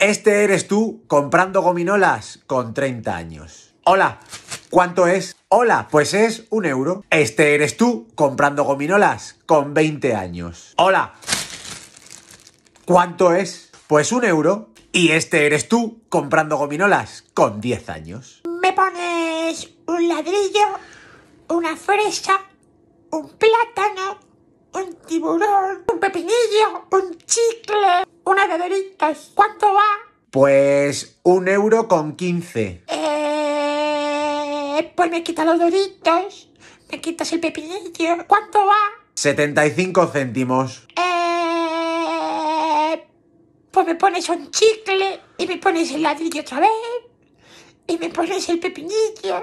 Este eres tú comprando gominolas con 30 años. Hola, ¿cuánto es? Hola, pues es un euro. Este eres tú comprando gominolas con 20 años. Hola, ¿cuánto es? Pues un euro. Y este eres tú comprando gominolas con 10 años. Me pones un ladrillo, una fresa, un plátano, un tiburón, un pepinillo, un chicle doritos. ¿cuánto va? Pues un euro con quince. Eh, pues me quitas los doritos, me quitas el pepinillo, ¿cuánto va? 75 céntimos. Eh, pues me pones un chicle y me pones el ladrillo otra vez y me pones el pepinillo.